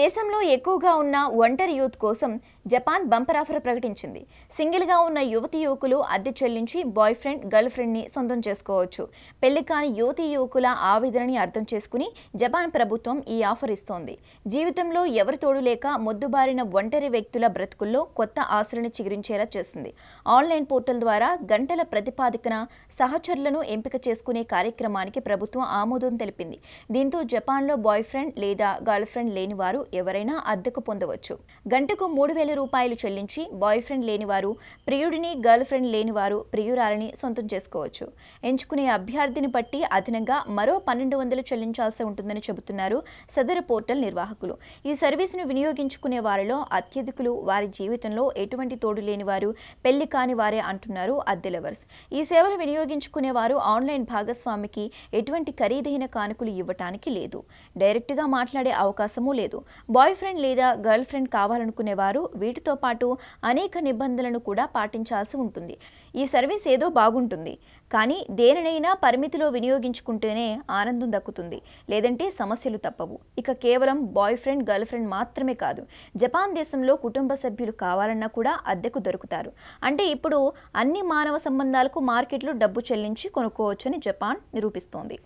దేశంలో ఎక్కువగా ఉన్న ఒంటరి యూత్ కోసం జపాన్ బంపర్ ఆఫర్ ప్రకటించింది సింగిల్గా ఉన్న యువతి యువకులు అద్దె చెల్లించి బాయ్ ఫ్రెండ్ గర్ల్ ఫ్రెండ్ని సొంతం చేసుకోవచ్చు పెళ్లి కాని యువతి యువకుల ఆవేదనని అర్థం చేసుకుని జపాన్ ప్రభుత్వం ఈ ఆఫర్ ఇస్తోంది జీవితంలో ఎవరి తోడు లేక మొద్దుబారిన ఒంటరి వ్యక్తుల బ్రతుకుల్లో కొత్త ఆశలను చిగురించేలా చేస్తుంది ఆన్లైన్ పోర్టల్ ద్వారా గంటల ప్రతిపాదికన సహచరులను ఎంపిక చేసుకునే కార్యక్రమానికి ప్రభుత్వం ఆమోదం తెలిపింది దీంతో జపాన్లో బాయ్ ఫ్రెండ్ లేదా గర్ల్ ఫ్రెండ్ లేని వారు వారు ఎవరైనా అద్దెకు పొందవచ్చు గంటకు మూడు వేల రూపాయలు చెల్లించి బాయ్ ఫ్రెండ్ లేనివారు ప్రియుడిని గర్ల్ ఫ్రెండ్ లేనివారు ప్రియురాలని సొంతం చేసుకోవచ్చు ఎంచుకునే అభ్యర్థిని బట్టి అదనంగా మరో పన్నెండు వందలు చెల్లించాల్సి ఉంటుందని చెబుతున్నారు సదరు పోర్టల్ నిర్వాహకులు ఈ సర్వీసును వినియోగించుకునే వారిలో అత్యధికులు వారి జీవితంలో ఎటువంటి తోడు లేనివారు పెళ్లి కాని వారే అంటున్నారు అద్దె లవర్స్ ఈ సేవలు వినియోగించుకునే వారు ఆన్లైన్ భాగస్వామికి ఎటువంటి ఖరీదైన కానుకలు ఇవ్వటానికి లేదు డైరెక్ట్గా మాట్లాడే అవకాశమూ లేదు బాయ్ ఫ్రెండ్ లేదా గర్ల్ ఫ్రెండ్ కావాలనుకునేవారు వీటితో పాటు అనేక నిబంధనలను కూడా పాటించాల్సి ఉంటుంది ఈ సర్వీస్ ఏదో బాగుంటుంది కానీ దేనినైనా పరిమితిలో వినియోగించుకుంటేనే ఆనందం దక్కుతుంది లేదంటే సమస్యలు తప్పవు ఇక కేవలం బాయ్ ఫ్రెండ్ గర్ల్ ఫ్రెండ్ మాత్రమే కాదు జపాన్ దేశంలో కుటుంబ సభ్యులు కావాలన్నా కూడా అద్దెకు దొరుకుతారు అంటే ఇప్పుడు అన్ని మానవ సంబంధాలకు మార్కెట్లో డబ్బు చెల్లించి కొనుక్కోవచ్చని జపాన్ నిరూపిస్తోంది